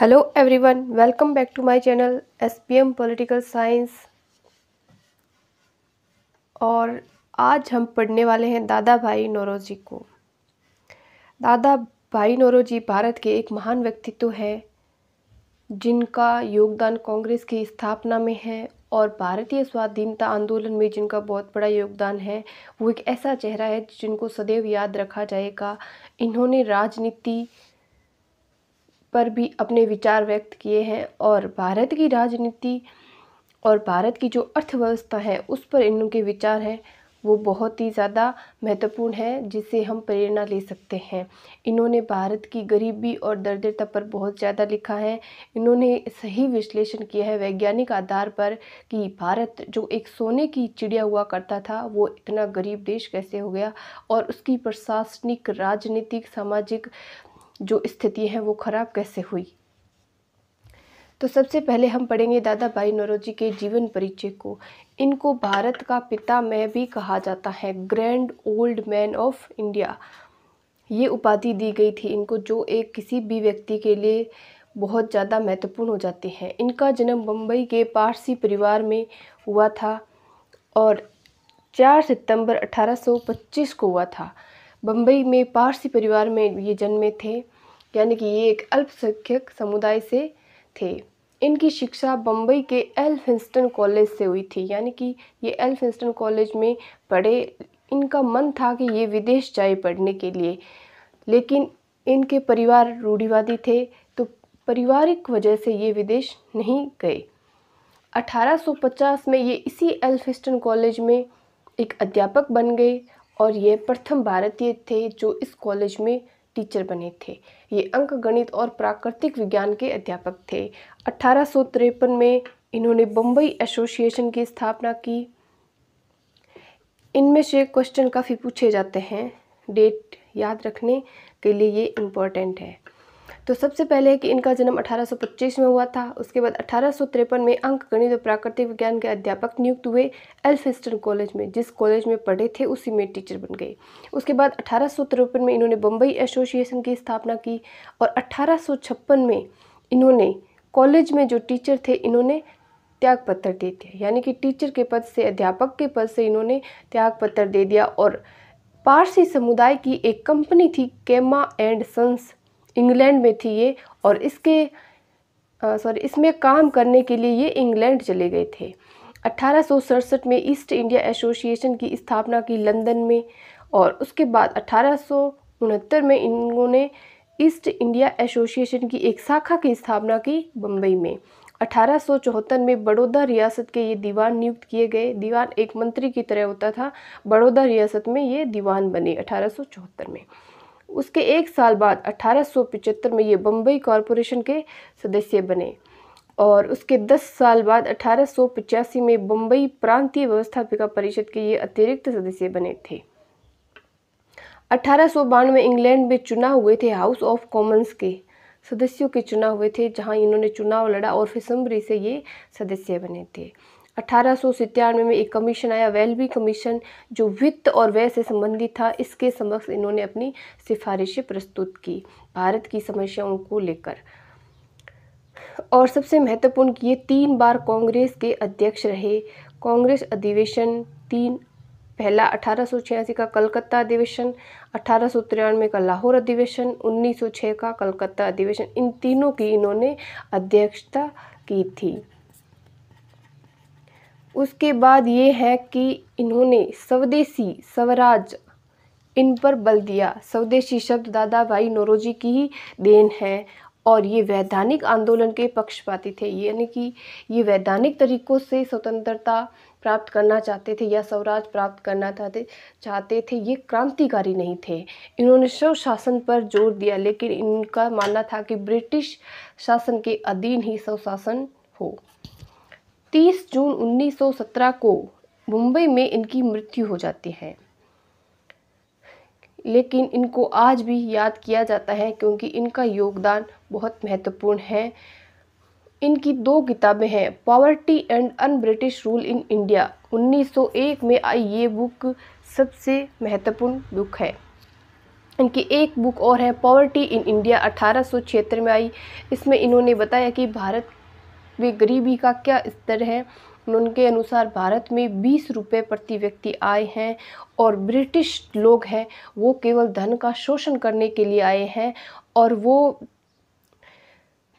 hello everyone welcome back to my channel SPM political science और आज हम पढ़ने वाले हैं दादा भाई नौरोजी को दादा भाई नौरोजी भारत के एक महान व्यक्तित्व है जिनका योगदान कांग्रेस की स्थापना में है और भारतीय स्वाधीनता आंदोलन में जिनका बहुत बड़ा योगदान है वो एक ऐसा चेहरा है जिनको सदैव याद रखा जाएगा इन्होंने राजनीति पर भी अपने विचार व्यक्त किए हैं और भारत की राजनीति और भारत की जो अर्थव्यवस्था है उस पर इनके विचार हैं वो बहुत ही ज़्यादा महत्वपूर्ण है जिससे हम प्रेरणा ले सकते हैं इन्होंने भारत की गरीबी और दरिद्रता पर बहुत ज़्यादा लिखा है इन्होंने सही विश्लेषण किया है वैज्ञानिक आधार पर कि भारत जो एक सोने की चिड़िया हुआ करता था वो इतना गरीब देश कैसे हो गया और उसकी प्रशासनिक राजनीतिक सामाजिक जो स्थिति है वो खराब कैसे हुई तो सबसे पहले हम पढ़ेंगे दादा भाई नौरोजी के जीवन परिचय को इनको भारत का पिता मैं भी कहा जाता है grand old man of India ये उपाधि दी गई थी इनको जो एक किसी भी व्यक्ति के लिए बहुत ज़्यादा महत्वपूर्ण हो जाती हैं इनका जन्म बम्बई के पारसी परिवार में हुआ था और 4 सितंबर 1825 को हुआ था बम्बई में पारसी परिवार में ये जन्मे थे यानी कि ये एक अल्पसंख्यक समुदाय से थे इनकी शिक्षा बम्बई के एल्फिंस्टन कॉलेज से हुई थी यानी कि ये एल्फिंस्टन कॉलेज में पढ़े इनका मन था कि ये विदेश जाए पढ़ने के लिए लेकिन इनके परिवार रूढ़िवादी थे तो पारिवारिक वजह से ये विदेश नहीं गए 1850 में ये इसी एल्फिस्टन कॉलेज में एक अध्यापक बन गए और ये प्रथम भारतीय थे जो इस कॉलेज में टीचर बने थे ये अंक गणित और प्राकृतिक विज्ञान के अध्यापक थे अठारह में इन्होंने बम्बई एसोसिएशन की स्थापना की इनमें से क्वेश्चन काफ़ी पूछे जाते हैं डेट याद रखने के लिए ये इम्पोर्टेंट है तो सबसे पहले कि इनका जन्म 1825 में हुआ था उसके बाद अठारह में अंक गणित और प्राकृतिक विज्ञान के अध्यापक नियुक्त हुए एल्फेस्टन कॉलेज में जिस कॉलेज में पढ़े थे उसी में टीचर बन गए उसके बाद अठारह में इन्होंने बम्बई एसोसिएशन की स्थापना की और अठारह में इन्होंने कॉलेज में जो टीचर थे इन्होंने त्याग पत्र दे दिया यानी कि टीचर के पद से अध्यापक के पद से इन्होंने त्याग पत्र दे दिया और पारसी समुदाय की एक कंपनी थी केमा एंड सन्स इंग्लैंड में थी ये और इसके सॉरी इसमें काम करने के लिए ये इंग्लैंड चले गए थे अट्ठारह में ईस्ट इंडिया एसोसिएशन की स्थापना की लंदन में और उसके बाद अट्ठारह में इन्होंने ईस्ट इंडिया एसोसिएशन की एक शाखा की स्थापना की बम्बई में अठारह में बड़ौदा रियासत के ये दीवान नियुक्त किए गए दीवान एक मंत्री की तरह होता था बड़ौदा रियासत में ये दीवान बने अठारह में उसके एक साल बाद 1875 में ये बम्बई कॉरपोरेशन के सदस्य बने और उसके 10 साल बाद 1885 में बम्बई प्रांतीय व्यवस्थापिका परिषद के ये अतिरिक्त सदस्य बने थे अठारह में इंग्लैंड में चुना हुए थे हाउस ऑफ कॉमन्स के सदस्यों के चुना हुए थे जहां इन्होंने चुनाव लड़ा और फिर से ये सदस्य बने थे अठारह में एक कमीशन आया वेलबी कमीशन जो वित्त और व्यय से संबंधित था इसके समक्ष इन्होंने अपनी सिफारिशें प्रस्तुत की भारत की समस्याओं को लेकर और सबसे महत्वपूर्ण ये तीन बार कांग्रेस के अध्यक्ष रहे कांग्रेस अधिवेशन तीन पहला अठारह का कलकत्ता अधिवेशन अठारह का लाहौर अधिवेशन 1906 का कलकत्ता अधिवेशन इन तीनों की इन्होंने अध्यक्षता की थी उसके बाद ये है कि इन्होंने स्वदेशी स्वराज इन पर बल दिया स्वदेशी शब्द दादा भाई नोरोजी की ही देन है और ये वैधानिक आंदोलन के पक्षपाती थे यानी कि ये वैधानिक तरीकों से स्वतंत्रता प्राप्त करना चाहते थे या स्वराज प्राप्त करना चाहते चाहते थे ये क्रांतिकारी नहीं थे इन्होंने स्व शासन पर जोर दिया लेकिन इनका मानना था कि ब्रिटिश शासन के अधीन ही स्वशासन हो 30 जून 1917 को मुंबई में इनकी मृत्यु हो जाती है लेकिन इनको आज भी याद किया जाता है क्योंकि इनका योगदान बहुत महत्वपूर्ण है इनकी दो किताबें हैं poverty and un British rule in India 1901 में आई ये बुक सबसे महत्वपूर्ण बुक है इनकी एक बुक और है पॉवर्टी इन इंडिया अठारह में आई इसमें इन्होंने बताया कि भारत वे गरीबी का क्या स्तर है उनके अनुसार भारत में बीस रुपये प्रति व्यक्ति आए हैं और ब्रिटिश लोग हैं वो केवल धन का शोषण करने के लिए आए हैं और वो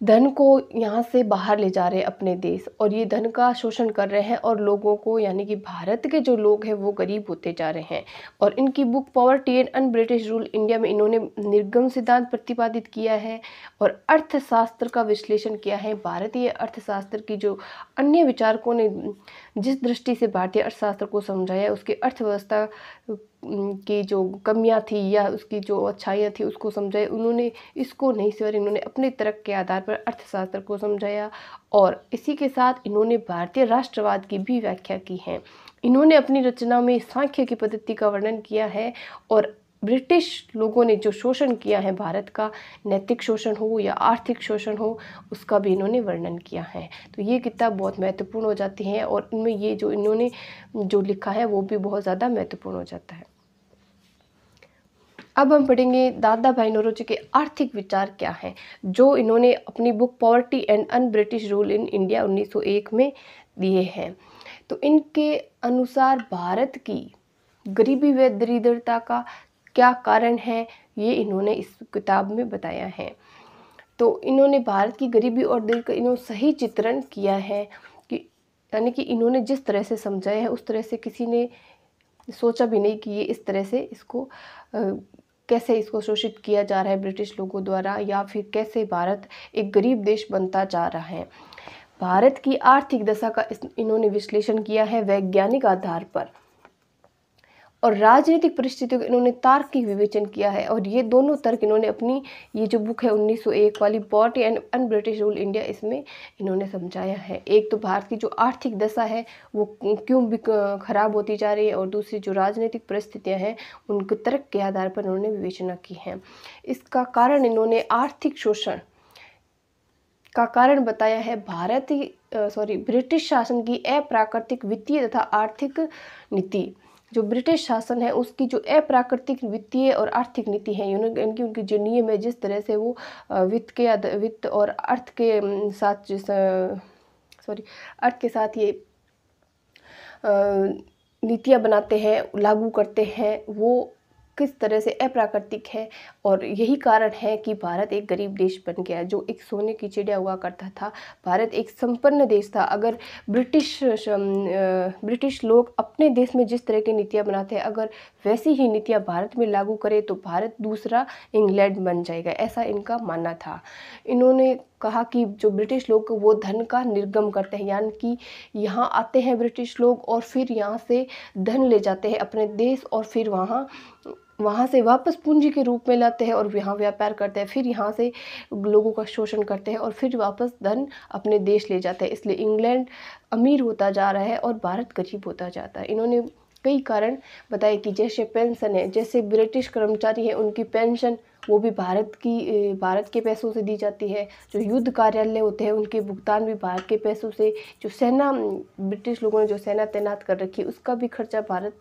धन को यहाँ से बाहर ले जा रहे हैं अपने देश और ये धन का शोषण कर रहे हैं और लोगों को यानी कि भारत के जो लोग हैं वो गरीब होते जा रहे हैं और इनकी book poverty and un British rule India में इन्होंने निर्गम सिद्धांत प्रतिपादित किया है और अर्थशास्त्र का विश्लेषण किया है भारतीय अर्थशास्त्र की जो अन्य विचारकों ने जिस दृष्टि से भारतीय अर्थशास्त्र को समझाया उसकी अर्थव्यवस्था की जो कमियां थी या उसकी जो अच्छाइयाँ थी उसको समझाए उन्होंने इसको नहीं सिवर इन्होंने अपने तर्क के आधार पर अर्थशास्त्र को समझाया और इसी के साथ इन्होंने भारतीय राष्ट्रवाद की भी व्याख्या की है इन्होंने अपनी रचना में सांख्य की पद्धति का वर्णन किया है और ब्रिटिश लोगों ने जो शोषण किया है भारत का नैतिक शोषण हो या आर्थिक शोषण हो उसका भी इन्होंने वर्णन किया है तो ये किताब बहुत महत्वपूर्ण हो जाती है और इनमें ये जो इन्होंने जो लिखा है वो भी बहुत ज़्यादा महत्वपूर्ण हो जाता है अब हम पढ़ेंगे दादा भाई नोरोजी के आर्थिक विचार क्या हैं जो इन्होंने अपनी book poverty and un British rule in India 1901 में दिए हैं तो इनके अनुसार भारत की गरीबी व दरिद्रता का क्या कारण है ये इन्होंने इस किताब में बताया है तो इन्होंने भारत की गरीबी और दिल का इन्होंने सही चित्रण किया है कि यानी कि इन्होंने जिस तरह से समझाया है उस तरह से किसी ने सोचा भी नहीं कि ये इस तरह से इसको आ, कैसे इसको शोषित किया जा रहा है ब्रिटिश लोगों द्वारा या फिर कैसे भारत एक गरीब देश बनता जा रहा है भारत की आर्थिक दशा का इन्होंने विश्लेषण किया है वैज्ञानिक आधार पर और राजनीतिक परिस्थितियों का इन्होंने तार्किक विवेचन किया है और ये दोनों तर्क इन्होंने अपनी ये जो बुक है 1901 वाली poverty and un British rule India इसमें इन्होंने समझाया है एक तो भारत की जो आर्थिक दशा है वो क्यों खराब होती जा रही है और दूसरी जो राजनीतिक परिस्थितियाँ हैं उनके तर्क के आधार पर इन्होंने विवेचना की है इसका कारण इन्होंने आर्थिक शोषण का कारण बताया है भारत सॉरी ब्रिटिश शासन की अप्राकृतिक वित्तीय तथा आर्थिक नीति जो ब्रिटिश शासन है उसकी जो अप्राकृतिक वित्तीय और आर्थिक नीति है इनकी उनकी जो नियम है जिस तरह से वो वित्त के वित्त और अर्थ के साथ सॉरी अर्थ के साथ ये नीतियाँ बनाते हैं लागू करते हैं वो किस तरह से अप्राकृतिक है और यही कारण है कि भारत एक गरीब देश बन गया जो एक सोने की चिड़िया हुआ करता था भारत एक संपन्न देश था अगर ब्रिटिश ब्रिटिश लोग अपने देश में जिस तरह की नीतियाँ बनाते हैं अगर वैसी ही नीतियाँ भारत में लागू करें तो भारत दूसरा इंग्लैंड बन जाएगा ऐसा इनका मानना था इन्होंने कहा कि जो ब्रिटिश लोग वो धन का निर्गम करते हैं यानी कि यहाँ आते हैं ब्रिटिश लोग और फिर यहाँ से धन ले जाते हैं अपने देश और फिर वहाँ वहाँ से वापस पूंजी के रूप में लाते हैं और यहाँ व्यापार करते हैं फिर यहाँ से लोगों का शोषण करते हैं और फिर वापस धन अपने देश ले जाते हैं इसलिए इंग्लैंड अमीर होता जा रहा है और भारत गरीब होता जाता है इन्होंने कई कारण बताए कि जैसे पेंशन है जैसे ब्रिटिश कर्मचारी हैं उनकी पेंशन वो भी भारत की भारत के पैसों से दी जाती है जो युद्ध कार्यालय होते हैं उनके भुगतान भी भारत के पैसों से जो सेना ब्रिटिश लोगों ने जो सेना तैनात कर रखी है उसका भी खर्चा भारत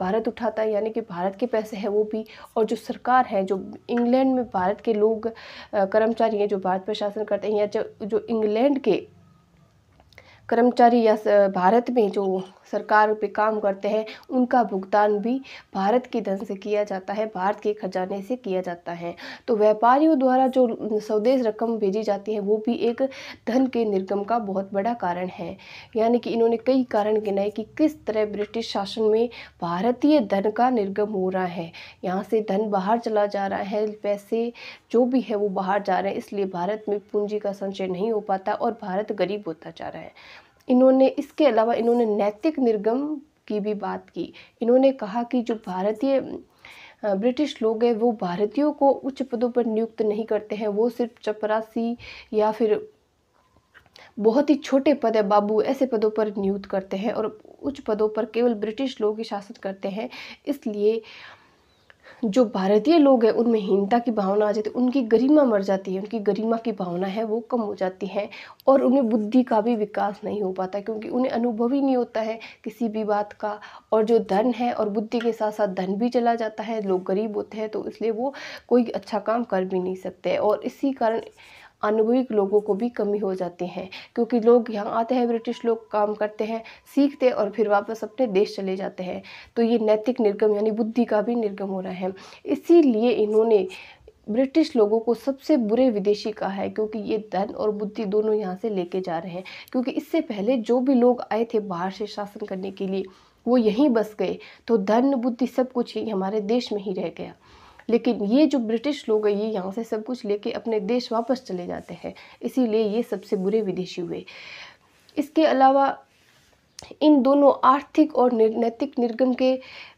भारत उठाता है यानी कि भारत के पैसे हैं वो भी और जो सरकार है जो इंग्लैंड में भारत के लोग कर्मचारी हैं जो भारत पर शासन करते हैं या जो इंग्लैंड के कर्मचारी या भारत में जो सरकार पे काम करते हैं उनका भुगतान भी भारत के धन से किया जाता है भारत के खजाने से किया जाता है तो व्यापारियों द्वारा जो स्वदेश रकम भेजी जाती है वो भी एक धन के निर्गम का बहुत बड़ा कारण है यानी कि इन्होंने कई कारण गिनाए कि किस तरह ब्रिटिश शासन में भारतीय धन का निर्गम हो रहा है यहाँ से धन बाहर चला जा रहा है पैसे जो भी है वो बाहर जा रहे हैं इसलिए भारत में पूंजी का संचय नहीं हो पाता और भारत गरीब होता जा रहा है इन्होंने इसके अलावा इन्होंने नैतिक निर्गम की भी बात की इन्होंने कहा कि जो भारतीय ब्रिटिश लोग हैं वो भारतीयों को उच्च पदों पर नियुक्त नहीं करते हैं वो सिर्फ चपरासी या फिर बहुत ही छोटे पद है बाबू ऐसे पदों पर नियुक्त करते हैं और उच्च पदों पर केवल ब्रिटिश लोग ही शासन करते हैं इसलिए जो भारतीय लोग हैं उनमें हीनता की भावना आ जाती है उनकी गरिमा मर जाती है उनकी गरिमा की भावना है वो कम हो जाती है और उन्हें बुद्धि का भी विकास नहीं हो पाता क्योंकि उन्हें अनुभव ही नहीं होता है किसी भी बात का और जो धन है और बुद्धि के साथ साथ धन भी चला जाता है लोग गरीब होते हैं तो इसलिए वो कोई अच्छा काम कर भी नहीं सकते और इसी कारण अनुभवी लोगों को भी कमी हो जाती है क्योंकि लोग यहाँ आते हैं ब्रिटिश लोग काम करते हैं सीखते और फिर वापस अपने देश चले जाते हैं तो ये नैतिक निर्गम यानी बुद्धि का भी निर्गम हो रहा है इसीलिए इन्होंने ब्रिटिश लोगों को सबसे बुरे विदेशी कहा है क्योंकि ये धन और बुद्धि दोनों यहाँ से लेके जा रहे हैं क्योंकि इससे पहले जो भी लोग आए थे बाहर से शासन करने के लिए वो यहीं बस गए तो धन बुद्धि सब कुछ ही हमारे देश में ही रह गया लेकिन ये जो ब्रिटिश लोग हैं ये यहाँ से सब कुछ लेके अपने देश वापस चले जाते हैं इसीलिए ये सबसे बुरे विदेशी हुए इसके अलावा इन दोनों आर्थिक और नैतिक निर्गम के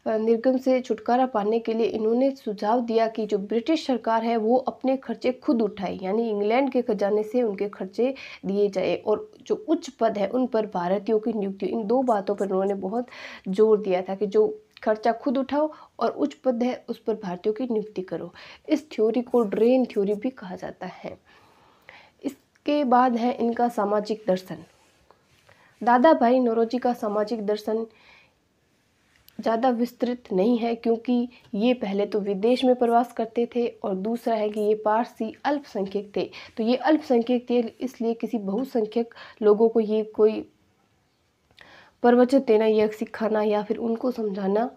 निर्गम से छुटकारा पाने के लिए इन्होंने सुझाव दिया कि जो ब्रिटिश सरकार है वो अपने खर्चे खुद उठाए यानी इंग्लैंड के खजाने से उनके खर्चे दिए जाए और जो उच्च पद है उन पर भारतीयों की नियुक्ति इन दो बातों पर उन्होंने बहुत जोर दिया था कि जो खर्चा खुद उठाओ और उच्च पद है उस पर भारतीयों की नियुक्ति करो इस थ्योरी को ड्रेन थ्योरी भी कहा जाता है इसके बाद है इनका सामाजिक दर्शन दादा भाई नौरोजी का सामाजिक दर्शन ज़्यादा विस्तृत नहीं है क्योंकि ये पहले तो विदेश में प्रवास करते थे और दूसरा है कि ये पारसी अल्पसंख्यक थे तो ये अल्पसंख्यक थे इसलिए किसी बहुसंख्यक लोगों को ये कोई प्रवचन देना या सिखाना या फिर उनको समझाना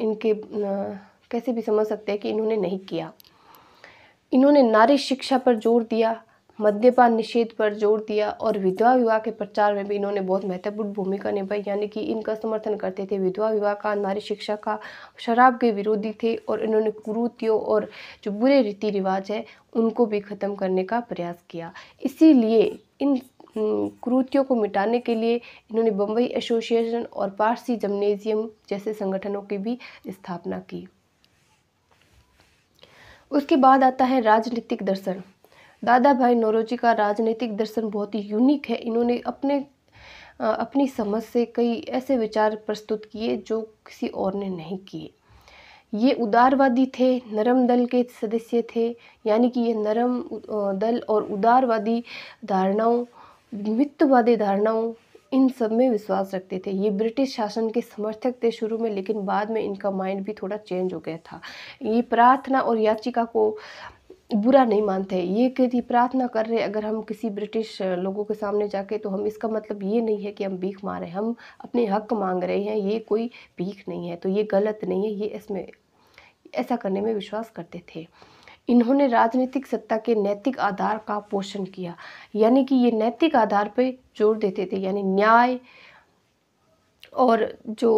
इनके कैसे भी समझ सकते हैं कि इन्होंने नहीं किया इन्होंने नारी शिक्षा पर जोर दिया मद्यपान निषेध पर जोर दिया और विधवा विवाह के प्रचार में भी इन्होंने बहुत महत्वपूर्ण भूमिका निभाई यानी कि इनका समर्थन करते थे विधवा विवाह का नारी शिक्षा का शराब के विरोधी थे और इन्होंने कुरूतियों और जो बुरे रीति रिवाज है उनको भी ख़त्म करने का प्रयास किया इसीलिए इन हम्म, क्रूतियों को मिटाने के लिए इन्होंने बम्बई एसोसिएशन और पारसी जमनेजियम जैसे संगठनों की भी स्थापना की उसके बाद आता है राजनीतिक दर्शन दादा भाई नौरोजी का राजनीतिक दर्शन बहुत ही यूनिक है इन्होंने अपने अपनी समझ से कई ऐसे विचार प्रस्तुत किए जो किसी और ने नहीं किए ये उदारवादी थे नरम दल के सदस्य थे यानी कि ये नरम दल और उदारवादी धारणाओं मित्तवादी धारणाओं इन सब में विश्वास रखते थे ये ब्रिटिश शासन के समर्थक थे शुरू में लेकिन बाद में इनका माइंड भी थोड़ा चेंज हो गया था ये प्रार्थना और याचिका को बुरा नहीं मानते ये कि प्रार्थना कर रहे अगर हम किसी ब्रिटिश लोगों के सामने जाके तो हम इसका मतलब ये नहीं है कि हम भीख मारे हम अपने हक मांग रहे हैं ये कोई भीख नहीं है तो ये गलत नहीं है ये इसमें ऐसा करने में विश्वास करते थे इन्होंने राजनीतिक सत्ता के नैतिक आधार का पोषण किया यानी कि ये नैतिक आधार पे जोर देते थे यानी न्याय और जो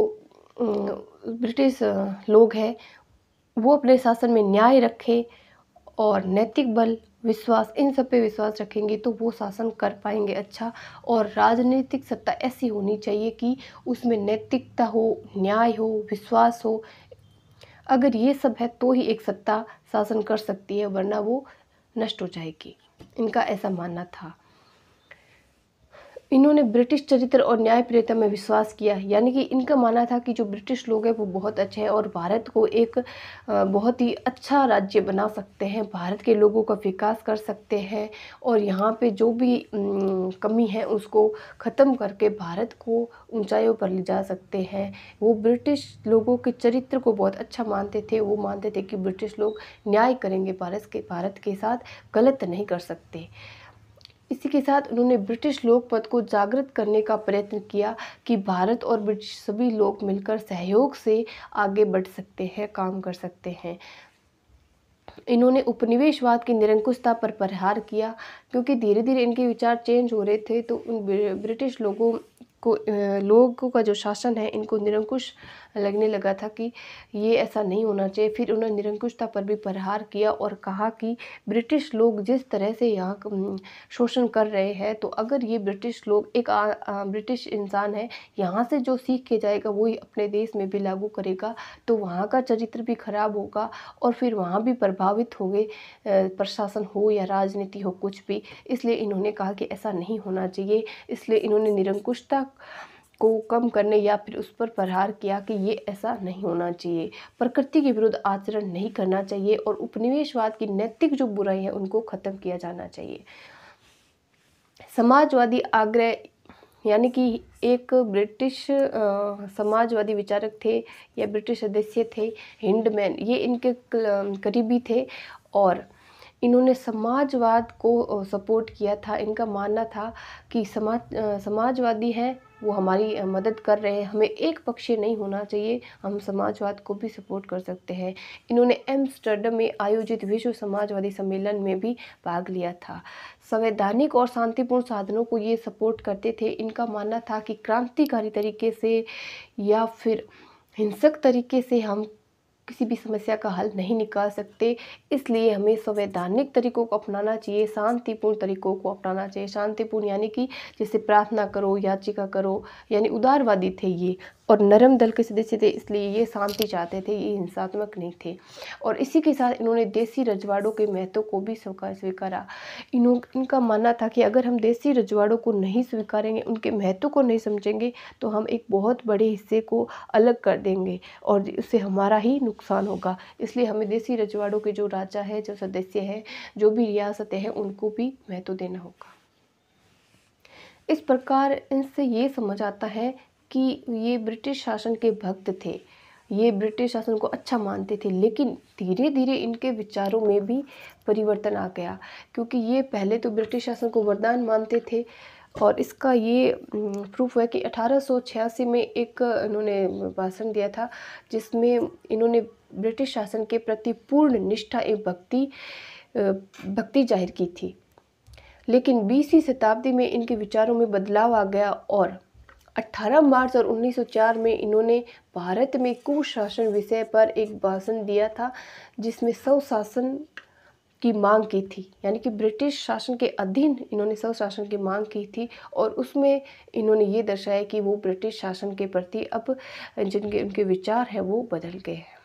ब्रिटिश लोग हैं वो अपने शासन में न्याय रखें और नैतिक बल विश्वास इन सब पे विश्वास रखेंगे तो वो शासन कर पाएंगे अच्छा और राजनीतिक सत्ता ऐसी होनी चाहिए कि उसमें नैतिकता हो न्याय हो विश्वास हो अगर ये सब है तो ही एक सत्ता शासन कर सकती है वरना वो नष्ट हो जाएगी इनका ऐसा मानना था इन्होंने ब्रिटिश चरित्र और न्यायप्रियता में विश्वास किया यानी कि इनका मानना था कि जो ब्रिटिश लोग हैं वो बहुत अच्छे हैं और भारत को एक बहुत ही अच्छा राज्य बना सकते हैं भारत के लोगों का विकास कर सकते हैं और यहाँ पे जो भी कमी है उसको ख़त्म करके भारत को ऊंचाइयों पर ले जा सकते हैं वो ब्रिटिश लोगों के चरित्र को बहुत अच्छा मानते थे वो मानते थे कि ब्रिटिश लोग न्याय करेंगे भारत के भारत के साथ गलत नहीं कर सकते इसी के साथ उन्होंने ब्रिटिश लोकपद को जागृत करने का प्रयत्न किया कि भारत और ब्रिटिश सभी लोग मिलकर सहयोग से आगे बढ़ सकते हैं काम कर सकते हैं इन्होंने उपनिवेशवाद की निरंकुशता पर प्रहार किया क्योंकि धीरे धीरे इनके विचार चेंज हो रहे थे तो उन ब्रिटिश लोगों को लोगों का जो शासन है इनको निरंकुश लगने लगा था कि ये ऐसा नहीं होना चाहिए फिर उन्होंने निरंकुशता पर भी प्रहार किया और कहा कि ब्रिटिश लोग जिस तरह से यहाँ शोषण कर रहे हैं तो अगर ये ब्रिटिश लोग एक आ, आ, ब्रिटिश इंसान है यहाँ से जो सीख के जाएगा वही अपने देश में भी लागू करेगा तो वहाँ का चरित्र भी खराब होगा और फिर वहाँ भी प्रभावित हो गए प्रशासन हो या राजनीति हो कुछ भी इसलिए इन्होंने कहा कि ऐसा नहीं होना चाहिए इसलिए इन्होंने निरंकुशता को कम करने या फिर उस पर प्रहार किया कि ये ऐसा नहीं होना चाहिए प्रकृति के विरुद्ध आचरण नहीं करना चाहिए और उपनिवेशवाद की नैतिक जो बुराई है उनको ख़त्म किया जाना चाहिए समाजवादी आग्रह यानी कि एक ब्रिटिश समाजवादी विचारक थे या ब्रिटिश सदस्य थे हिंडमैन ये इनके करीबी थे और इन्होंने समाजवाद को सपोर्ट किया था इनका मानना था कि समाज समाजवादी हैं वो हमारी मदद कर रहे हैं हमें एक पक्षी नहीं होना चाहिए हम समाजवाद को भी सपोर्ट कर सकते हैं इन्होंने एम्स्टर्डम में आयोजित विश्व समाजवादी सम्मेलन में भी भाग लिया था संवैधानिक और शांतिपूर्ण साधनों को ये सपोर्ट करते थे इनका मानना था कि क्रांतिकारी तरीके से या फिर हिंसक तरीके से हम किसी भी समस्या का हल नहीं निकाल सकते इसलिए हमें संवैधानिक तरीकों को अपनाना चाहिए शांतिपूर्ण तरीकों को अपनाना चाहिए शांतिपूर्ण यानी कि जैसे प्रार्थना करो याचिका करो यानी उदारवादी थे ये और नरम दल के सदस्य थे इसलिए ये शांति चाहते थे ये हिंसात्मक नहीं थे और इसी के साथ इन्होंने देसी रजवाड़ों के महत्व को भी स्वीकार स्वीकारा इन्हों इनका मानना था कि अगर हम देसी रजवाड़ों को नहीं स्वीकारेंगे उनके महत्व को नहीं समझेंगे तो हम एक बहुत बड़े हिस्से को अलग कर देंगे और उससे हमारा ही नुकसान होगा इसलिए हमें देसी रजवाड़ों के जो राजा है जो सदस्य हैं जो भी रियासतें हैं उनको भी महत्व देना होगा इस प्रकार इनसे ये समझ आता है कि ये ब्रिटिश शासन के भक्त थे ये ब्रिटिश शासन को अच्छा मानते थे लेकिन धीरे धीरे इनके विचारों में भी परिवर्तन आ गया क्योंकि ये पहले तो ब्रिटिश शासन को वरदान मानते थे और इसका ये प्रूफ है कि अठारह में एक इन्होंने भाषण दिया था जिसमें इन्होंने ब्रिटिश शासन के प्रति पूर्ण निष्ठा एवं भक्ति भक्ति जाहिर की थी लेकिन बीसवीं शताब्दी में इनके विचारों में बदलाव आ गया और 18 मार्च और 1904 में इन्होंने भारत में कुशासन विषय पर एक भाषण दिया था जिसमें सौ शासन की मांग की थी यानी कि ब्रिटिश शासन के अधीन इन्होंने सौ शासन की मांग की थी और उसमें इन्होंने ये दर्शाया कि वो ब्रिटिश शासन के प्रति अब जिनके उनके विचार हैं वो बदल गए हैं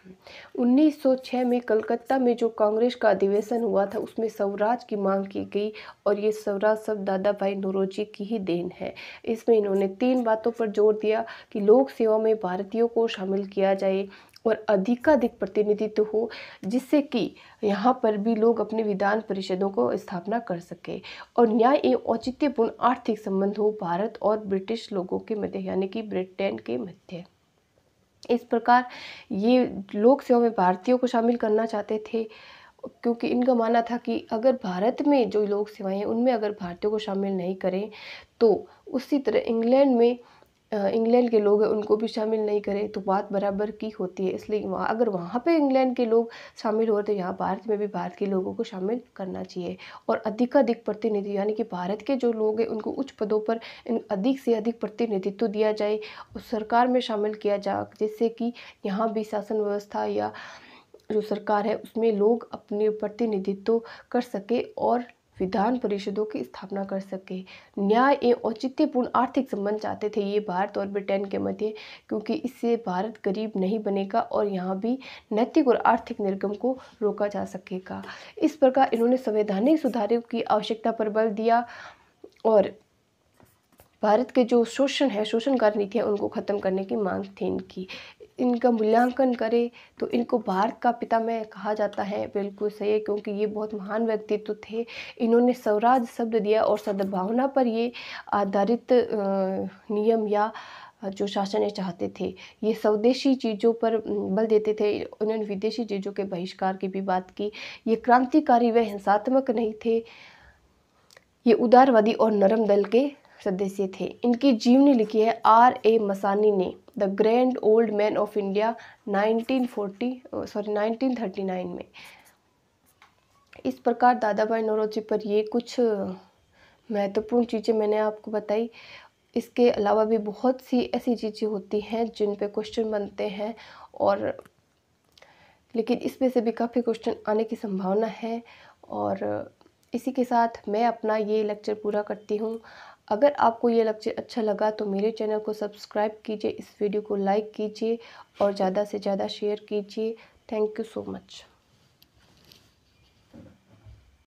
1906 में कलकत्ता में जो कांग्रेस का अधिवेशन हुआ था उसमें स्वराज की मांग की गई और ये स्वराज सब दादा भाई नोरोजी की ही देन है इसमें इन्होंने तीन बातों पर जोर दिया कि लोक सेवा में भारतीयों को शामिल किया जाए और अधिकाधिक प्रतिनिधित्व हो जिससे कि यहाँ पर भी लोग अपने विधान परिषदों को स्थापना कर सके और न्याय एवं औचित्यपूर्ण आर्थिक संबंध हो भारत और ब्रिटिश लोगों के मध्य यानी कि ब्रिटेन के मध्य इस प्रकार ये लोक सेवा में भारतीयों को शामिल करना चाहते थे क्योंकि इनका मानना था कि अगर भारत में जो लोक सेवाएं हैं उनमें अगर भारतीयों को शामिल नहीं करें तो उसी तरह इंग्लैंड में इंग्लैंड के लोग हैं उनको भी शामिल नहीं करें तो बात बराबर की होती है इसलिए वहाँ अगर वहाँ पे इंग्लैंड के लोग शामिल हो रहे तो यहाँ भारत में भी भारत के लोगों को शामिल करना चाहिए और अधिकाधिक प्रतिनिधि यानी कि भारत के जो लोग हैं उनको उच्च पदों पर अधिक से अधिक प्रतिनिधित्व दिया जाए और सरकार में शामिल किया जा जिससे कि यहाँ भी शासन व्यवस्था या जो सरकार है उसमें लोग अपने प्रतिनिधित्व कर सके और विधान परिषदों की स्थापना कर सके न्याय एवं औचित्यपूर्ण आर्थिक संबंध चाहते थे ये भारत और ब्रिटेन के मध्य क्योंकि इससे भारत गरीब नहीं बनेगा और यहाँ भी नैतिक और आर्थिक निर्गम को रोका जा सकेगा इस प्रकार इन्होंने संवैधानिक सुधारों की आवश्यकता पर बल दिया और भारत के जो शोषण है शोषणकारी है उनको ख़त्म करने की मांग थी इनकी इनका मूल्यांकन करें तो इनको भारत का पिता में कहा जाता है बिल्कुल सही है क्योंकि ये बहुत महान व्यक्तित्व थे इन्होंने स्वराज शब्द दिया और सद्भावना पर ये आधारित नियम या जो शासन चाहते थे ये स्वदेशी चीज़ों पर बल देते थे उन्होंने विदेशी चीज़ों के बहिष्कार की भी बात की ये क्रांतिकारी व हिंसात्मक नहीं थे ये उदारवादी और नरम दल के सदस्य थे इनकी जीवनी लिखी है आर ए मसानी ने the grand old man of India 1940 sorry 1939 में इस प्रकार दादा भाई नौरोजी पर ये कुछ महत्वपूर्ण चीज़ें मैंने आपको बताई इसके अलावा भी बहुत सी ऐसी चीज़ें होती हैं जिन पे क्वेश्चन बनते हैं और लेकिन इसमें से भी काफ़ी क्वेश्चन आने की संभावना है और इसी के साथ मैं अपना ये लेक्चर पूरा करती हूँ अगर आपको ये लेक्चर अच्छा लगा तो मेरे चैनल को सब्सक्राइब कीजिए इस वीडियो को लाइक कीजिए और ज़्यादा से ज़्यादा शेयर कीजिए थैंक यू सो मच